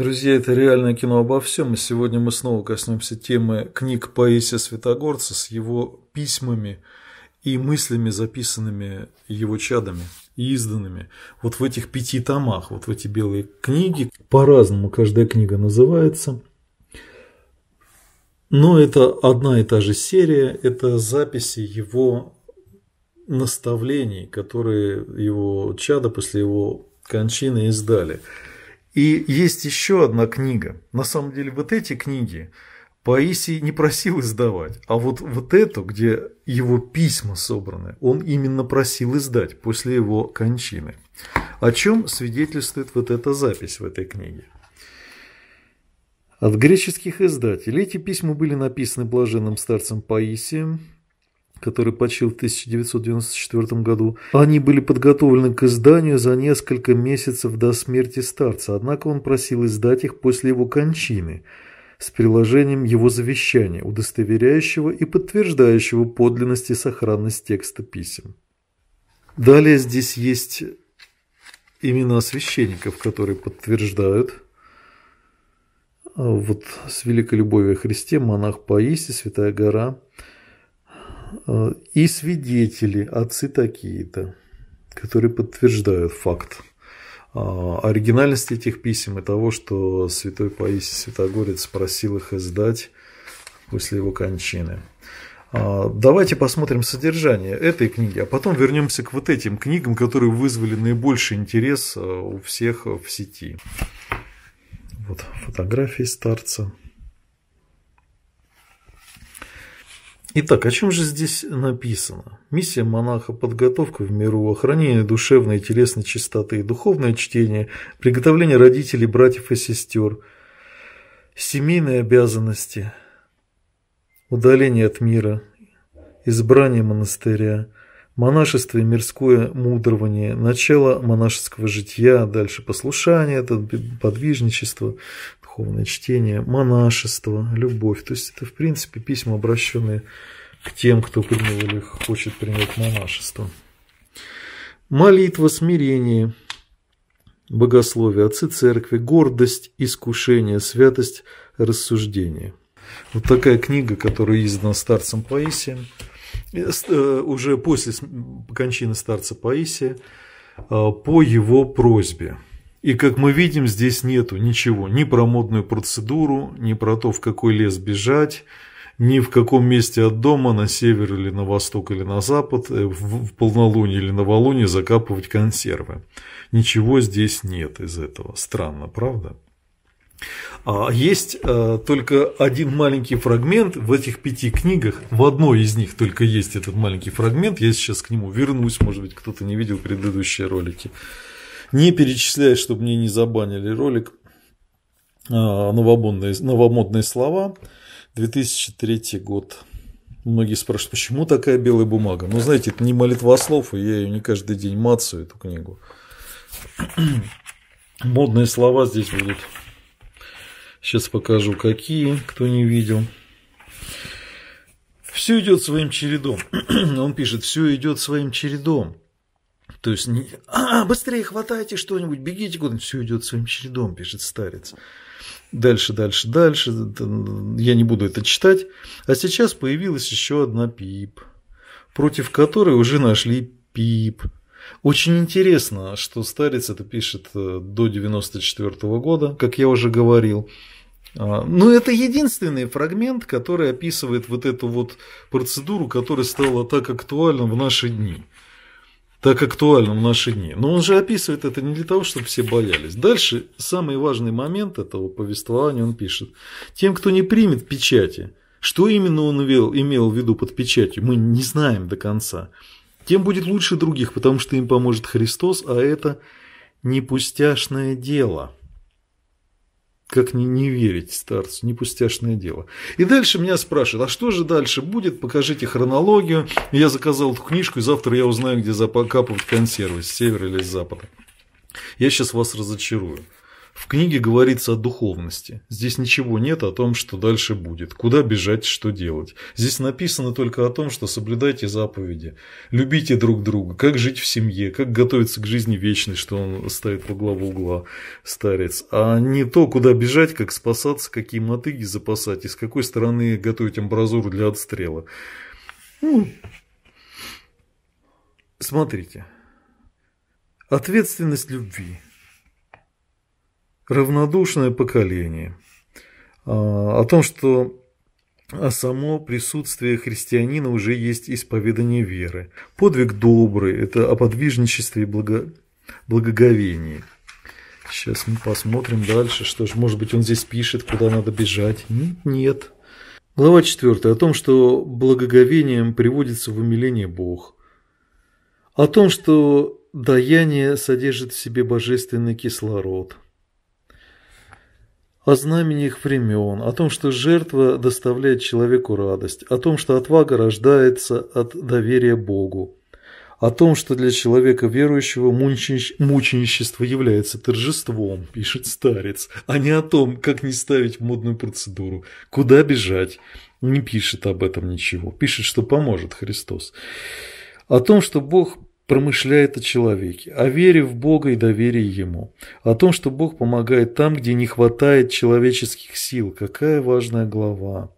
Друзья, это реальное кино обо всем, и сегодня мы снова коснемся темы книг Паисия Святогорца с его письмами и мыслями, записанными его чадами и изданными. Вот в этих пяти томах, вот в эти белые книги, по-разному каждая книга называется. Но это одна и та же серия, это записи его наставлений, которые его чада после его кончины издали. И есть еще одна книга. На самом деле вот эти книги Паисий не просил издавать, а вот, вот эту, где его письма собраны, он именно просил издать после его кончины. О чем свидетельствует вот эта запись в этой книге? От греческих издателей эти письма были написаны блаженным старцем Паисием, который почил в 1994 году. Они были подготовлены к изданию за несколько месяцев до смерти старца, однако он просил издать их после его кончины с приложением его завещания, удостоверяющего и подтверждающего подлинность и сохранность текста писем. Далее здесь есть имена священников, которые подтверждают. А, вот с великой любовью о Христе, монах Паисий, Святая Гора – Э, и свидетели, отцы такие-то, которые подтверждают факт а, оригинальности этих писем и того, что святой Паисий Святогорец просил их издать после его кончины. А, давайте посмотрим содержание этой книги, а потом вернемся к вот этим книгам, которые вызвали наибольший интерес э, у всех в сети. Вот фотографии старца. Итак, о чем же здесь написано? Миссия монаха – подготовка в миру, охранение душевной и телесной чистоты, духовное чтение, приготовление родителей, братьев и сестер, семейные обязанности, удаление от мира, избрание монастыря, монашество и мирское мудрование, начало монашеского жития, дальше послушание, подвижничество, церковное чтение, монашество, любовь. То есть это, в принципе, письма, обращенные к тем, кто принял или хочет принять монашество. Молитва, смирение, богословие, отцы церкви, гордость, искушение, святость, рассуждение. Вот такая книга, которая издана старцем Паисием, э, э, уже после кончины старца Паисия, э, по его просьбе. И как мы видим, здесь нету ничего, ни про модную процедуру, ни про то, в какой лес бежать, ни в каком месте от дома, на север или на восток или на запад, э, в полнолуние или новолуние закапывать консервы. Ничего здесь нет из этого. Странно, правда? А есть э, только один маленький фрагмент в этих пяти книгах. В одной из них только есть этот маленький фрагмент. Я сейчас к нему вернусь. Может быть, кто-то не видел предыдущие ролики не перечисляя, чтобы мне не забанили ролик, а, новомодные, новомодные слова, 2003 год. Многие спрашивают, почему такая белая бумага? Ну, знаете, это не молитва а слов, и я ее не каждый день мацаю, эту книгу. Модные слова здесь будут. Сейчас покажу, какие, кто не видел. Все идет своим чередом. Он пишет, все идет своим чередом. То есть, не, а, быстрее хватайте что-нибудь, бегите куда-нибудь. Все идет своим чередом, пишет старец. Дальше, дальше, дальше. Я не буду это читать. А сейчас появилась еще одна пип, против которой уже нашли пип. Очень интересно, что старец это пишет э, до 94 -го года, как я уже говорил. А, но это единственный фрагмент, который описывает вот эту вот процедуру, которая стала так актуальна в наши дни так актуальным в наши дни. Но он же описывает это не для того, чтобы все боялись. Дальше самый важный момент этого повествования он пишет. Тем, кто не примет печати, что именно он имел, имел в виду под печатью, мы не знаем до конца. Тем будет лучше других, потому что им поможет Христос, а это непустяшное дело. Как не, не верить старцу, не дело. И дальше меня спрашивают, а что же дальше будет, покажите хронологию. Я заказал эту книжку, и завтра я узнаю, где закапывать консервы, с севера или с запада. Я сейчас вас разочарую. В книге говорится о духовности. Здесь ничего нет о том, что дальше будет, куда бежать, что делать. Здесь написано только о том, что соблюдайте заповеди, любите друг друга, как жить в семье, как готовиться к жизни вечной, что он стоит по главу угла, старец. А не то, куда бежать, как спасаться, какие мотыги запасать и с какой стороны готовить амбразуру для отстрела. Ну, смотрите. Ответственность любви – равнодушное поколение, а, о том, что само присутствие христианина уже есть исповедание веры. Подвиг добрый – это о подвижничестве и благо... благоговении. Сейчас мы посмотрим дальше, что же, может быть, он здесь пишет, куда надо бежать. Нет. Глава 4. О том, что благоговением приводится в умиление Бог. О том, что даяние содержит в себе божественный кислород – о знамениях времен, о том, что жертва доставляет человеку радость, о том, что отвага рождается от доверия Богу, о том, что для человека верующего мученичество является торжеством, пишет старец, а не о том, как не ставить модную процедуру, куда бежать. Не пишет об этом ничего, пишет, что поможет Христос. О том, что Бог промышляет о человеке, о вере в Бога и доверии Ему, о том, что Бог помогает там, где не хватает человеческих сил. Какая важная глава.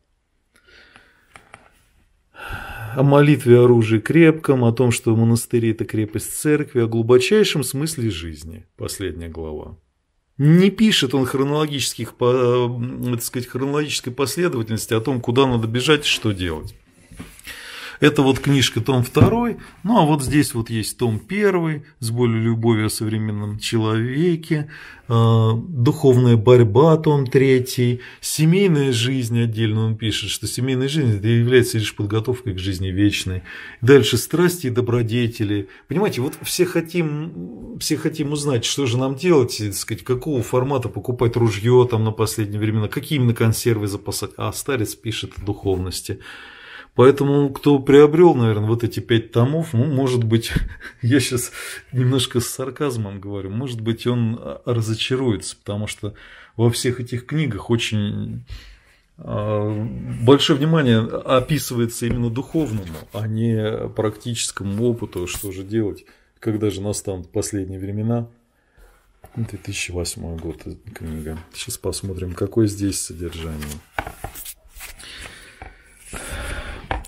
О молитве оружии крепком, о том, что монастыри – это крепость церкви, о глубочайшем смысле жизни. Последняя глава. Не пишет он хронологических, э, так сказать, хронологической последовательности о том, куда надо бежать и что делать. Это вот книжка том второй, ну а вот здесь вот есть том первый с более любовью о современном человеке, э, духовная борьба, том третий семейная жизнь отдельно он пишет, что семейная жизнь это является лишь подготовкой к жизни вечной. Дальше страсти и добродетели. Понимаете, вот все хотим, все хотим узнать, что же нам делать, так сказать, какого формата покупать ружье там на последние времена, какие именно консервы запасать. А старец пишет о духовности. Поэтому, кто приобрел, наверное, вот эти пять томов, ну, может быть, я сейчас немножко с сарказмом говорю, может быть, он а, разочаруется, потому что во всех этих книгах очень а, большое внимание описывается именно духовному, а не практическому опыту, что же делать, когда же настанут последние времена. 2008 год э, книга. Сейчас посмотрим, какое здесь содержание.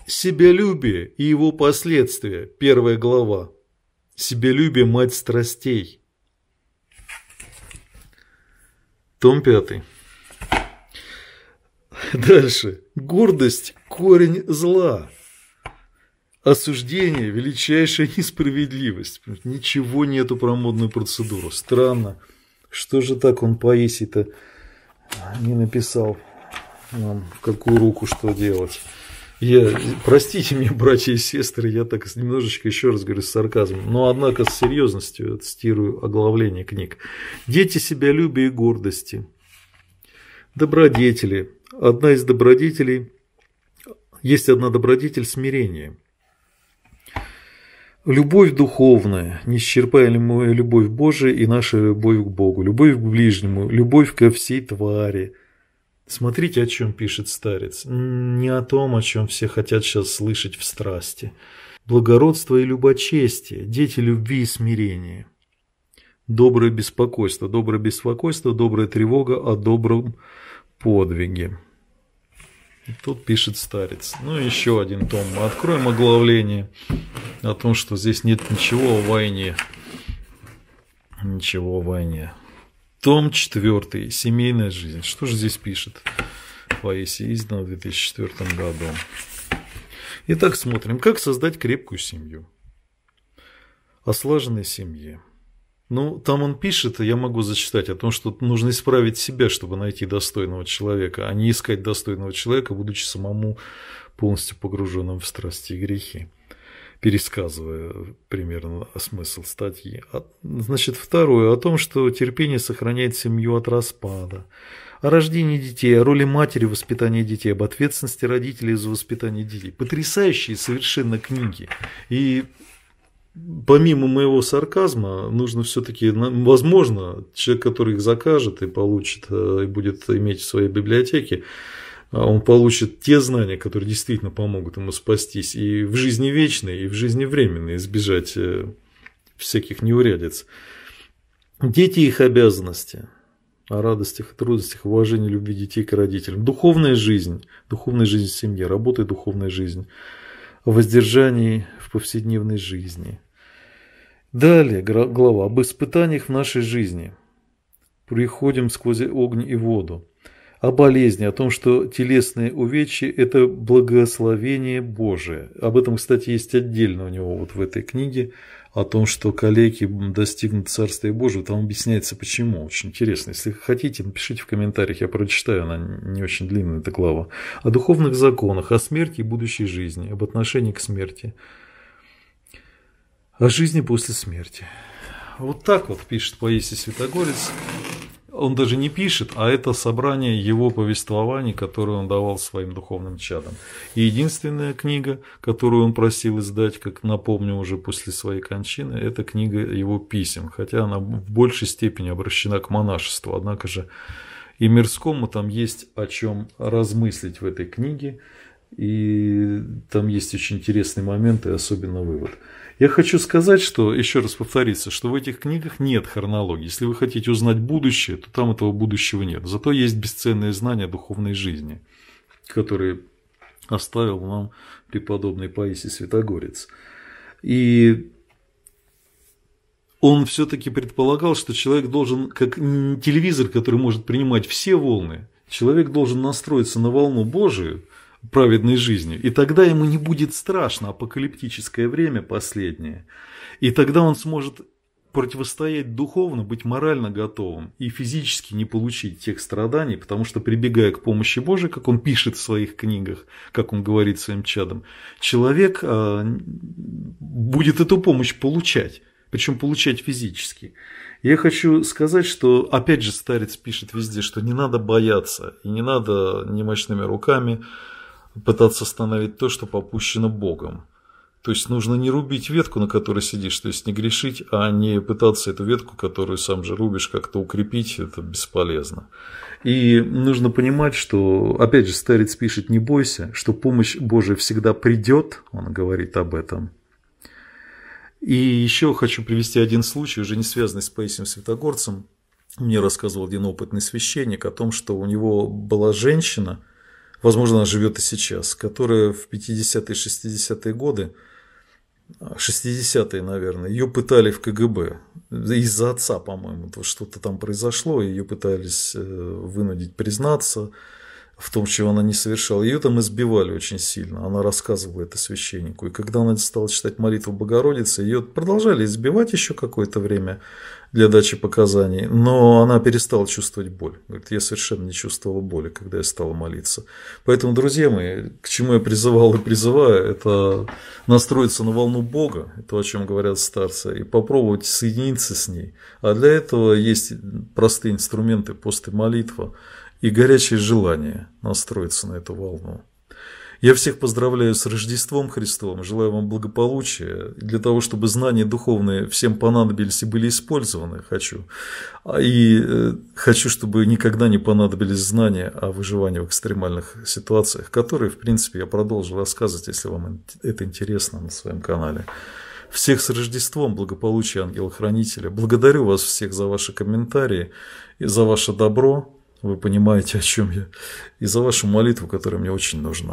Себелюбие и его последствия. Первая глава. Себелюбие – мать страстей. Том 5. Дальше. Гордость – корень зла. Осуждение – величайшая несправедливость. Ничего нету про модную процедуру. Странно. Что же так он поэсий-то не написал нам, в какую руку что делать? Я, простите меня, братья и сестры, я так немножечко еще раз говорю с сарказмом, но однако с серьезностью цитирую оглавление книг. Дети себя себялюбия и гордости. Добродетели. Одна из добродетелей, есть одна добродетель смирения. Любовь духовная, неисчерпаемая любовь Божия и наша любовь к Богу, любовь к ближнему, любовь ко всей твари – Смотрите, о чем пишет старец. Не о том, о чем все хотят сейчас слышать в страсти. Благородство и любочестие, дети любви и смирения. Доброе беспокойство, доброе беспокойство, добрая тревога о добром подвиге. Тут пишет старец. Ну еще один том. Мы откроем оглавление о том, что здесь нет ничего о войне. Ничего о войне. Том 4. Семейная жизнь. Что же здесь пишет Лаисия Изина в 2004 году? Итак, смотрим, как создать крепкую семью. О слаженной семье. Ну, там он пишет, я могу зачитать, о том, что нужно исправить себя, чтобы найти достойного человека, а не искать достойного человека, будучи самому полностью погруженным в страсти и грехи пересказывая примерно смысл статьи. А, значит, второе, о том, что терпение сохраняет семью от распада, о рождении детей, о роли матери в воспитании детей, об ответственности родителей за воспитание детей. Потрясающие совершенно книги. И помимо моего сарказма, нужно все-таки, возможно, человек, который их закажет и получит, э, и будет иметь в своей библиотеке, а он получит те знания, которые действительно помогут ему спастись и в жизни вечной, и в жизни временной, избежать э, всяких неурядиц. Дети их обязанности о радостях, трудностях, уважении, любви детей к родителям. Духовная жизнь, духовная жизнь в семье, работа и духовная жизнь, воздержание в повседневной жизни. Далее глава об испытаниях в нашей жизни. Приходим сквозь огонь и воду о болезни, о том, что телесные увечья – это благословение Божие. Об этом, кстати, есть отдельно у него вот в этой книге, о том, что калеки достигнут царства Божьего. Там объясняется, почему. Очень интересно. Если хотите, напишите в комментариях, я прочитаю, она не очень длинная, эта глава. О духовных законах, о смерти и будущей жизни, об отношении к смерти, о жизни после смерти. Вот так вот пишет Паисий Святогорец он даже не пишет, а это собрание его повествований, которые он давал своим духовным чадам. И единственная книга, которую он просил издать, как напомню уже после своей кончины, это книга его писем, хотя она в большей степени обращена к монашеству, однако же и мирскому там есть о чем размыслить в этой книге, и там есть очень интересные моменты, особенно вывод – я хочу сказать, что, еще раз повториться, что в этих книгах нет хронологии. Если вы хотите узнать будущее, то там этого будущего нет. Зато есть бесценные знания духовной жизни, которые оставил нам преподобный Паисий Святогорец. И он все-таки предполагал, что человек должен, как телевизор, который может принимать все волны, человек должен настроиться на волну Божию – праведной жизнью. И тогда ему не будет страшно апокалиптическое время последнее. И тогда он сможет противостоять духовно, быть морально готовым и физически не получить тех страданий, потому что прибегая к помощи Божией, как он пишет в своих книгах, как он говорит своим чадам, человек а, будет эту помощь получать, причем получать физически. Я хочу сказать, что опять же старец пишет везде, что не надо бояться, и не надо немощными руками пытаться остановить то, что попущено Богом. То есть нужно не рубить ветку, на которой сидишь, то есть не грешить, а не пытаться эту ветку, которую сам же рубишь, как-то укрепить, это бесполезно. И нужно понимать, что, опять же, старец пишет, не бойся, что помощь Божия всегда придет, он говорит об этом. И еще хочу привести один случай, уже не связанный с Паисием Святогорцем. Мне рассказывал один опытный священник о том, что у него была женщина – возможно, она живет и сейчас, которая в 50-е, 60-е годы, 60-е, наверное, ее пытали в КГБ. Из-за отца, по-моему, что-то там произошло, ее пытались э, вынудить признаться в том, чего она не совершала. Ее там избивали очень сильно, она рассказывала это священнику. И когда она стала читать молитву Богородицы, ее продолжали избивать еще какое-то время для дачи показаний, но она перестала чувствовать боль. Говорит, я совершенно не чувствовала боли, когда я стала молиться. Поэтому, друзья мои, к чему я призывал и призываю, это настроиться на волну Бога, то, о чем говорят старцы, и попробовать соединиться с ней. А для этого есть простые инструменты, посты, и молитва – и горячее желание настроиться на эту волну. Я всех поздравляю с Рождеством Христовым, желаю вам благополучия. Для того, чтобы знания духовные всем понадобились и были использованы, хочу. А, и э, хочу, чтобы никогда не понадобились знания о выживании в экстремальных ситуациях, которые, в принципе, я продолжу рассказывать, если вам это интересно на своем канале. Всех с Рождеством, благополучия ангела-хранителя. Благодарю вас всех за ваши комментарии и за ваше добро. Вы понимаете, о чем я. И за вашу молитву, которая мне очень нужна.